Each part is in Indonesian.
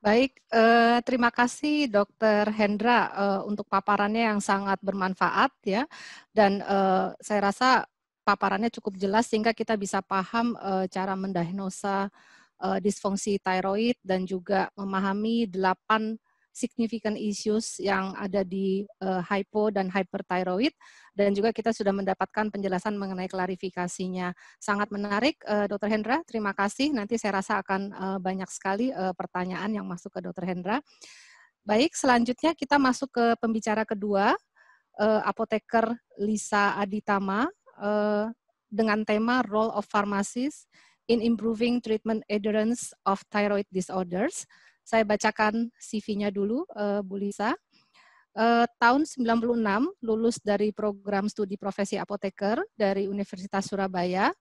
Baik, eh, terima kasih Dr. Hendra eh, untuk paparannya yang sangat bermanfaat ya. Dan eh, saya rasa paparannya cukup jelas sehingga kita bisa paham eh, cara mendiagnosa eh, disfungsi tiroid dan juga memahami delapan significant issues yang ada di uh, hypo dan hyperthyroid dan juga kita sudah mendapatkan penjelasan mengenai klarifikasinya. Sangat menarik uh, eh, Dr. Hendra, terima kasih. Nanti saya rasa akan uh, banyak sekali uh, pertanyaan yang masuk ke Dr. Hendra. Baik, selanjutnya kita masuk ke pembicara kedua, uh, apoteker Lisa Aditama uh, dengan tema Role of pharmacist in Improving Treatment Adherence of Thyroid Disorders. Saya bacakan CV-nya dulu, uh, Bu Lisa. Uh, tahun 96 lulus dari program studi profesi apoteker dari Universitas Surabaya.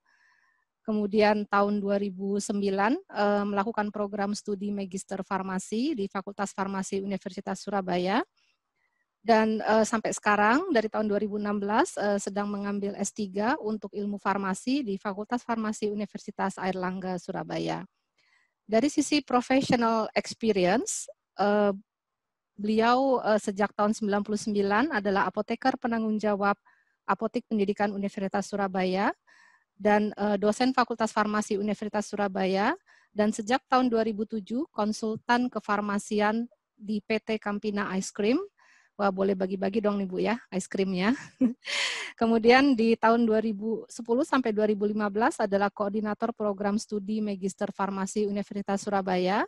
Kemudian tahun 2009 uh, eh, melakukan program studi magister farmasi di Fakultas Farmasi Universitas Surabaya dan uh, sampai sekarang dari tahun 2016 uh, sedang mengambil S3 untuk ilmu farmasi di Fakultas Farmasi Universitas Airlangga Surabaya. Dari sisi professional experience, uh, beliau uh, sejak tahun 99 adalah apoteker penanggung jawab Apotek Pendidikan Universitas Surabaya dan uh, dosen Fakultas Farmasi Universitas Surabaya dan sejak tahun 2007 konsultan kefarmasian di PT Campina Ice Cream Wah, boleh bagi-bagi dong nih Bu ya, ice creamnya. Kemudian di tahun 2010 sampai 2015 adalah koordinator program studi Magister Farmasi Universitas Surabaya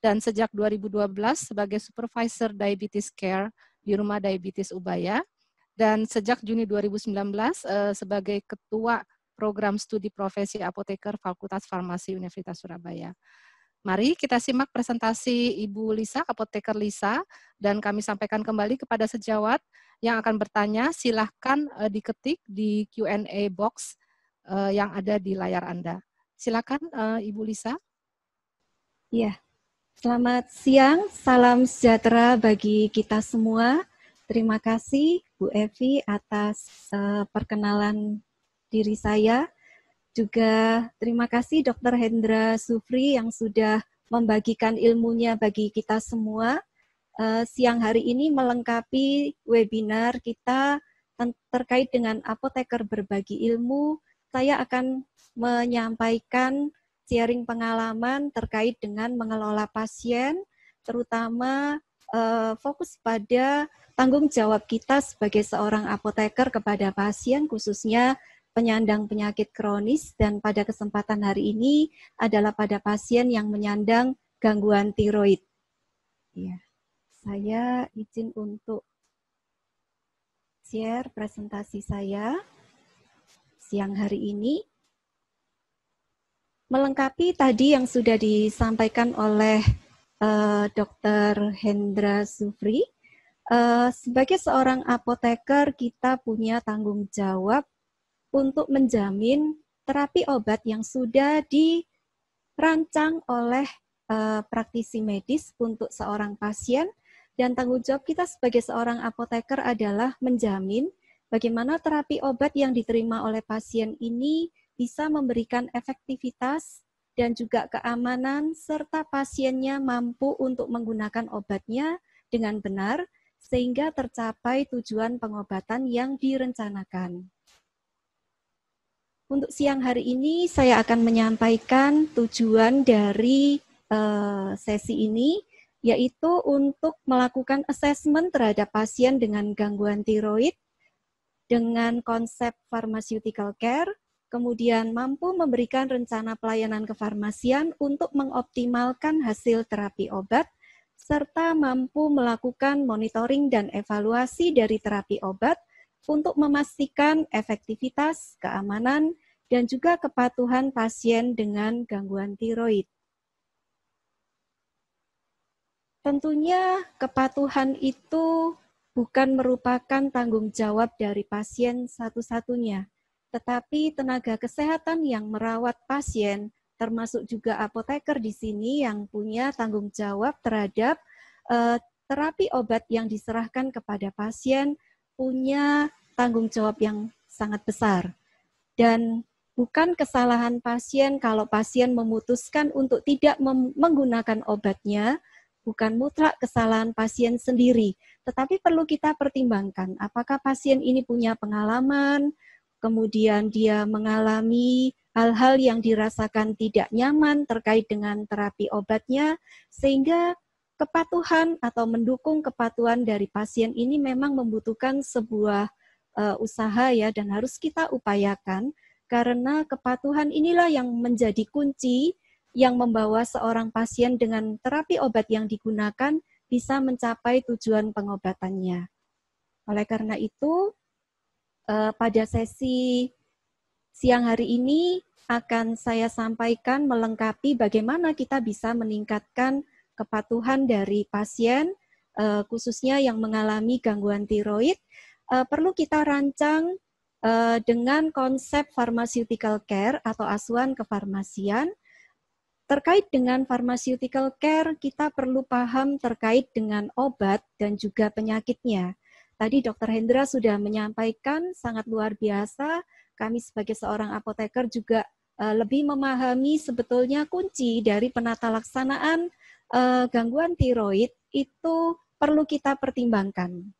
dan sejak 2012 sebagai supervisor diabetes care di Rumah Diabetes Ubaya dan sejak Juni 2019 eh, sebagai ketua program studi profesi apoteker Fakultas Farmasi Universitas Surabaya. Mari kita simak presentasi Ibu Lisa, apoteker Lisa, dan kami sampaikan kembali kepada sejawat yang akan bertanya. Silahkan eh, diketik di Q&A box eh, yang ada di layar Anda. Silakan eh, Ibu Lisa. Iya, selamat siang, salam sejahtera bagi kita semua. Terima kasih Bu Evi atas perkenalan diri saya juga terima kasih Dr. Hendra Sufri yang sudah membagikan ilmunya bagi kita semua. Uh, siang hari ini melengkapi webinar kita terkait dengan apoteker berbagi ilmu. Saya akan menyampaikan sharing pengalaman terkait dengan mengelola pasien, terutama uh, fokus pada tanggung jawab kita sebagai seorang apoteker kepada pasien, khususnya penyandang penyakit kronis dan pada kesempatan hari ini adalah pada pasien yang menyandang gangguan tiroid. Ya. Saya izin untuk share presentasi saya siang hari ini. Melengkapi tadi yang sudah disampaikan oleh uh, eh, Dr. Hendra Sufri, uh, sebagai seorang apoteker kita punya tanggung jawab untuk menjamin terapi obat yang sudah dirancang oleh eh, praktisi medis untuk seorang pasien dan tanggung jawab kita sebagai seorang apoteker adalah menjamin bagaimana terapi obat yang diterima oleh pasien ini bisa memberikan efektivitas dan juga keamanan serta pasiennya mampu untuk menggunakan obatnya dengan benar sehingga tercapai tujuan pengobatan yang direncanakan. Untuk siang hari ini saya akan menyampaikan tujuan dari eh, sesi ini yaitu untuk melakukan asesmen terhadap pasien dengan gangguan tiroid dengan konsep pharmaceutical care, kemudian mampu memberikan rencana pelayanan kefarmasian untuk mengoptimalkan hasil terapi obat serta mampu melakukan monitoring dan evaluasi dari terapi obat untuk memastikan efektivitas, keamanan, dan juga kepatuhan pasien dengan gangguan tiroid. Tentunya kepatuhan itu bukan merupakan tanggung jawab dari pasien satu-satunya, tetapi tenaga kesehatan yang merawat pasien, termasuk juga apoteker di sini yang punya tanggung jawab terhadap eh, terapi obat yang diserahkan kepada pasien punya tanggung jawab yang sangat besar. Dan bukan kesalahan pasien kalau pasien memutuskan untuk tidak menggunakan obatnya, bukan mutlak kesalahan pasien sendiri, tetapi perlu kita pertimbangkan apakah pasien ini punya pengalaman, kemudian dia mengalami hal-hal yang dirasakan tidak nyaman terkait dengan terapi obatnya, sehingga kepatuhan atau mendukung kepatuhan dari pasien ini memang membutuhkan sebuah uh, usaha ya dan harus kita upayakan karena kepatuhan inilah yang menjadi kunci yang membawa seorang pasien dengan terapi obat yang digunakan bisa mencapai tujuan pengobatannya. Oleh karena itu, uh, pada sesi siang hari ini akan saya sampaikan melengkapi bagaimana kita bisa meningkatkan kepatuhan dari pasien, uh, khususnya yang mengalami gangguan tiroid, uh, perlu kita rancang uh, dengan konsep pharmaceutical care atau asuhan kefarmasian. Terkait dengan pharmaceutical care, kita perlu paham terkait dengan obat dan juga penyakitnya. Tadi Dr. Hendra sudah menyampaikan sangat luar biasa. Kami sebagai seorang apoteker juga lebih memahami sebetulnya kunci dari penata laksanaan eh, gangguan tiroid itu perlu kita pertimbangkan.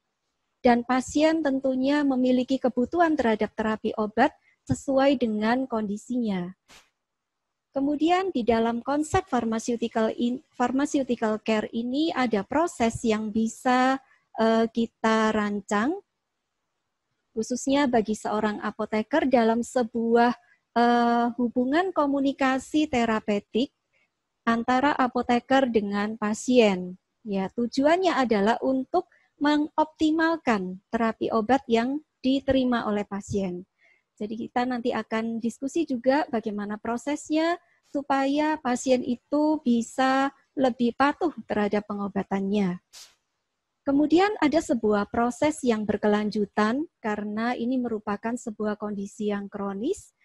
Dan pasien tentunya memiliki kebutuhan terhadap terapi obat sesuai dengan kondisinya. Kemudian di dalam konsep pharmaceutical in, pharmaceutical care ini ada proses yang bisa uh, kita rancang khususnya bagi seorang apoteker dalam sebuah uh, hubungan komunikasi terapeutik antara apoteker dengan pasien. Ya, tujuannya adalah untuk mengoptimalkan terapi obat yang diterima oleh pasien. Jadi kita nanti akan diskusi juga bagaimana prosesnya supaya pasien itu bisa lebih patuh terhadap pengobatannya. Kemudian ada sebuah proses yang berkelanjutan karena ini merupakan sebuah kondisi yang kronis.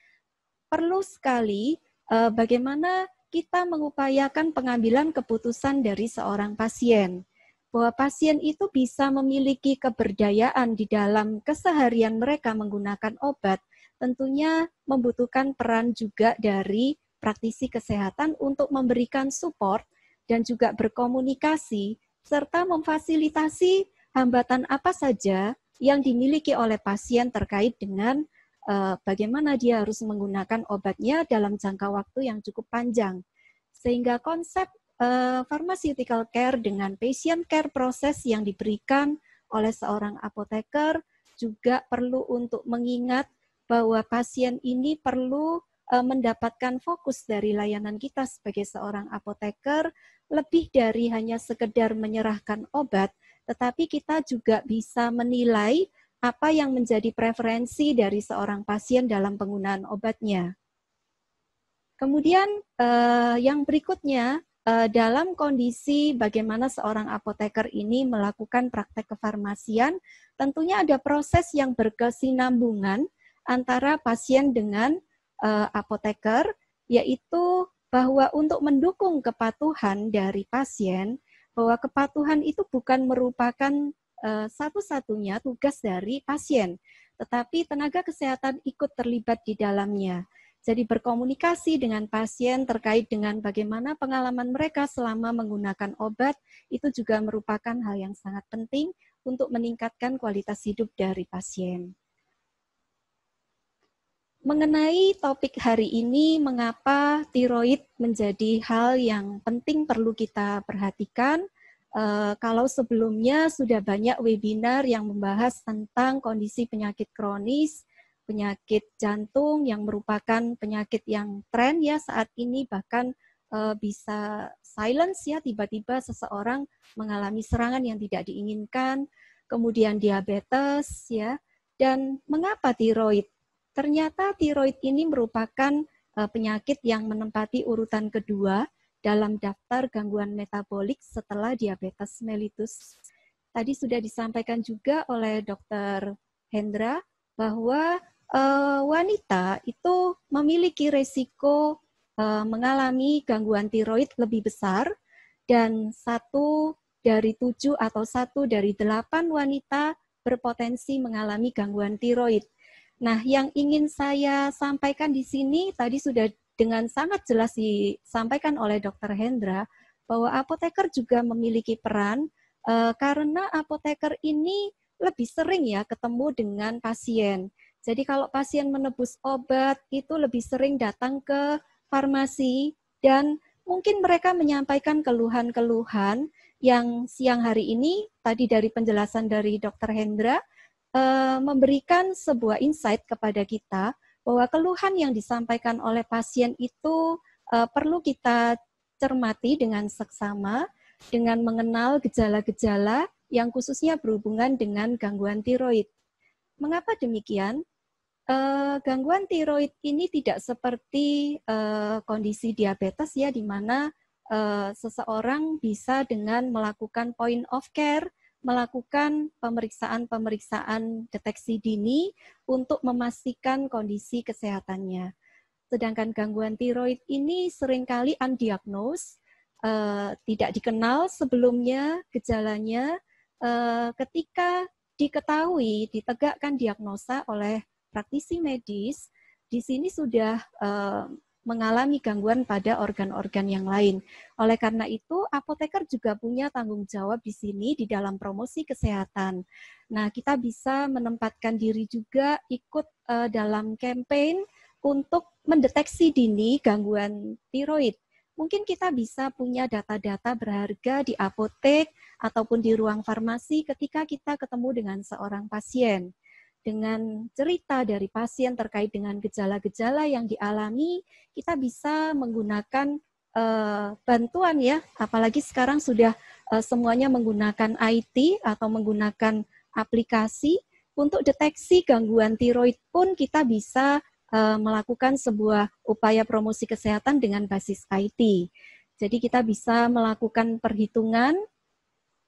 Perlu sekali eh, bagaimana kita mengupayakan pengambilan keputusan dari seorang pasien. Bahwa pasien itu bisa memiliki keberdayaan di dalam keseharian mereka menggunakan obat, tentunya membutuhkan peran juga dari praktisi kesehatan untuk memberikan support dan juga berkomunikasi serta memfasilitasi hambatan apa saja yang dimiliki oleh pasien terkait dengan Eh, bagaimana dia harus menggunakan obatnya dalam jangka waktu yang cukup panjang. Sehingga konsep eh, pharmaceutical care dengan patient care proses yang diberikan oleh seorang apoteker juga perlu untuk mengingat bahwa pasien ini perlu eh, mendapatkan fokus dari layanan kita sebagai seorang apoteker lebih dari hanya sekedar menyerahkan obat, tetapi kita juga bisa menilai apa yang menjadi preferensi dari seorang pasien dalam penggunaan obatnya. Kemudian eh, yang berikutnya eh, dalam kondisi bagaimana seorang apoteker ini melakukan praktek kefarmasian, tentunya ada proses yang berkesinambungan antara pasien dengan eh, apoteker, yaitu bahwa untuk mendukung kepatuhan dari pasien, bahwa kepatuhan itu bukan merupakan Eh, satu-satunya tugas dari pasien, tetapi tenaga kesehatan ikut terlibat di dalamnya. Jadi berkomunikasi dengan pasien terkait dengan bagaimana pengalaman mereka selama menggunakan obat itu juga merupakan hal yang sangat penting untuk meningkatkan kualitas hidup dari pasien. Mengenai topik hari ini, mengapa tiroid menjadi hal yang penting perlu kita perhatikan – Eh, kalau sebelumnya sudah banyak webinar yang membahas tentang kondisi penyakit kronis, penyakit jantung yang merupakan penyakit yang tren ya saat ini bahkan uh, bisa silence ya tiba-tiba seseorang mengalami serangan yang tidak diinginkan, kemudian diabetes ya. Dan mengapa tiroid? Ternyata tiroid ini merupakan eh, penyakit yang menempati urutan kedua dalam daftar gangguan metabolik setelah diabetes mellitus. Tadi sudah disampaikan juga oleh Dr. Hendra bahwa uh, wanita itu memiliki resiko uh, mengalami gangguan tiroid lebih besar dan satu dari tujuh atau satu dari delapan wanita berpotensi mengalami gangguan tiroid. Nah, yang ingin saya sampaikan di sini tadi sudah dengan sangat jelas disampaikan oleh Dr. Hendra bahwa apoteker juga memiliki peran uh, karena apoteker ini lebih sering ya ketemu dengan pasien. Jadi kalau pasien menebus obat itu lebih sering datang ke farmasi dan mungkin mereka menyampaikan keluhan-keluhan yang siang hari ini tadi dari penjelasan dari Dr. Hendra eh, memberikan sebuah insight kepada kita bahwa keluhan yang disampaikan oleh pasien itu uh, perlu kita cermati dengan seksama dengan mengenal gejala-gejala yang khususnya berhubungan dengan gangguan tiroid. Mengapa demikian? E, gangguan tiroid ini tidak seperti e, kondisi diabetes ya, di mana seseorang bisa dengan melakukan point of care melakukan pemeriksaan-pemeriksaan deteksi dini untuk memastikan kondisi kesehatannya. Sedangkan gangguan tiroid ini seringkali undiagnosed, uh, tidak dikenal sebelumnya gejalanya. Uh, ketika diketahui, ditegakkan diagnosa oleh praktisi medis, di sini sudah uh, mengalami gangguan pada organ-organ yang lain. Oleh karena itu, apoteker juga punya tanggung jawab di sini di dalam promosi kesehatan. Nah, kita bisa menempatkan diri juga ikut uh, dalam campaign untuk mendeteksi dini gangguan tiroid. Mungkin kita bisa punya data-data berharga di apotek ataupun di ruang farmasi ketika kita ketemu dengan seorang pasien dengan cerita dari pasien terkait dengan gejala-gejala yang dialami, kita bisa menggunakan uh, bantuan ya, apalagi sekarang sudah uh, semuanya menggunakan IT atau menggunakan aplikasi untuk deteksi gangguan tiroid pun kita bisa uh, melakukan sebuah upaya promosi kesehatan dengan basis IT. Jadi kita bisa melakukan perhitungan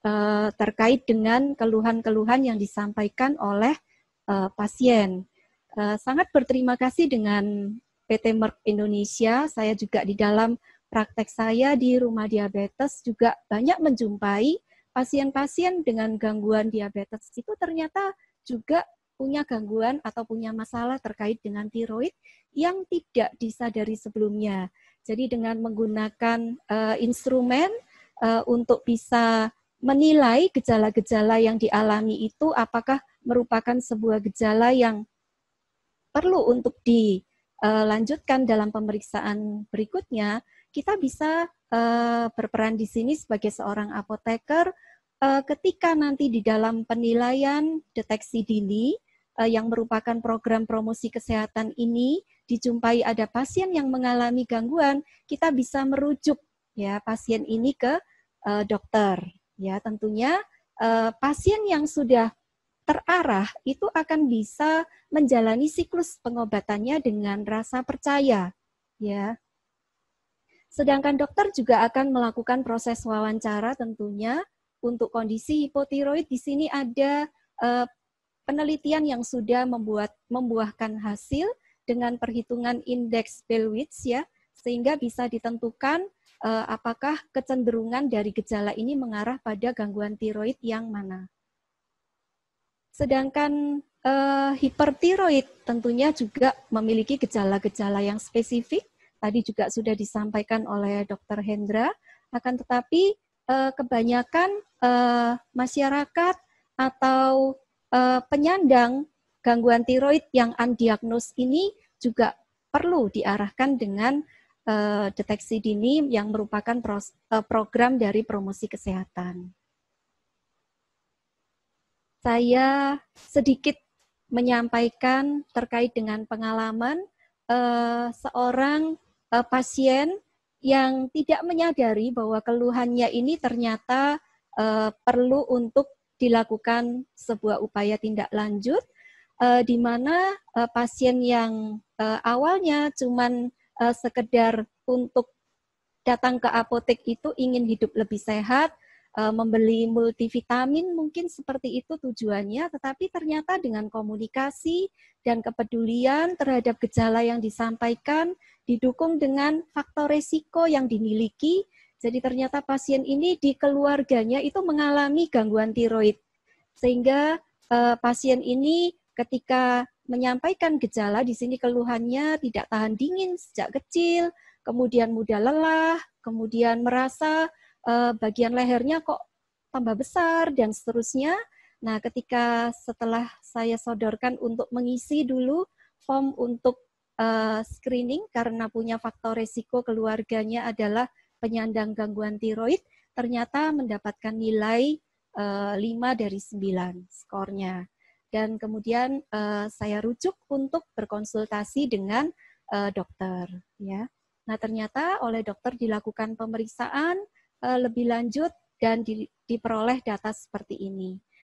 uh, terkait dengan keluhan-keluhan yang disampaikan oleh uh, pasien. Uh, sangat berterima kasih dengan PT Merk Indonesia. Saya juga di dalam praktek saya di rumah diabetes juga banyak menjumpai pasien-pasien dengan gangguan diabetes itu ternyata juga punya gangguan atau punya masalah terkait dengan tiroid yang tidak disadari sebelumnya. Jadi dengan menggunakan uh, instrumen uh, untuk bisa menilai gejala-gejala yang dialami itu apakah merupakan sebuah gejala yang perlu untuk dilanjutkan eh, dalam pemeriksaan berikutnya, kita bisa eh, berperan di sini sebagai seorang apoteker eh, ketika nanti di dalam penilaian deteksi dini yang merupakan program promosi kesehatan ini dijumpai ada pasien yang mengalami gangguan, kita bisa merujuk ya pasien ini ke dokter. Ya, tentunya pasien yang sudah terarah itu akan bisa menjalani siklus pengobatannya dengan rasa percaya ya. Sedangkan dokter juga akan melakukan proses wawancara tentunya untuk kondisi hipotiroid di sini ada eh, penelitian yang sudah membuat membuahkan hasil dengan perhitungan indeks Bellwitz ya sehingga bisa ditentukan eh, apakah kecenderungan dari gejala ini mengarah pada gangguan tiroid yang mana. Sedangkan eh, hipertiroid tentunya juga memiliki gejala-gejala yang spesifik. Tadi juga sudah disampaikan oleh Dr. Hendra. Akan tetapi eh, kebanyakan eh, masyarakat atau eh, penyandang gangguan tiroid yang undiagnos ini juga perlu diarahkan dengan uh, deteksi dini yang merupakan pros, uh, program dari promosi kesehatan saya sedikit menyampaikan terkait dengan pengalaman uh, seorang uh, pasien yang tidak menyadari bahwa keluhannya ini ternyata uh, perlu untuk dilakukan sebuah upaya tindak lanjut uh, di mana uh, pasien yang uh, awalnya cuma uh, sekedar untuk datang ke apotek itu ingin hidup lebih sehat Eh, membeli multivitamin mungkin seperti itu tujuannya, tetapi ternyata dengan komunikasi dan kepedulian terhadap gejala yang disampaikan didukung dengan faktor resiko yang dimiliki, jadi ternyata pasien ini di keluarganya itu mengalami gangguan tiroid. Sehingga eh, pasien ini ketika menyampaikan gejala di sini keluhannya tidak tahan dingin sejak kecil, kemudian mudah lelah, kemudian merasa uh, bagian lehernya kok tambah besar dan seterusnya. Nah, ketika setelah saya sodorkan untuk mengisi dulu form untuk uh, screening karena punya faktor resiko keluarganya adalah penyandang gangguan tiroid, ternyata mendapatkan nilai uh, eh, 5 dari 9 skornya. Dan kemudian uh, saya rujuk untuk berkonsultasi dengan uh, dokter. ya. Nah, ternyata oleh dokter dilakukan pemeriksaan, Eh, lebih lanjut dan di, diperoleh data seperti ini.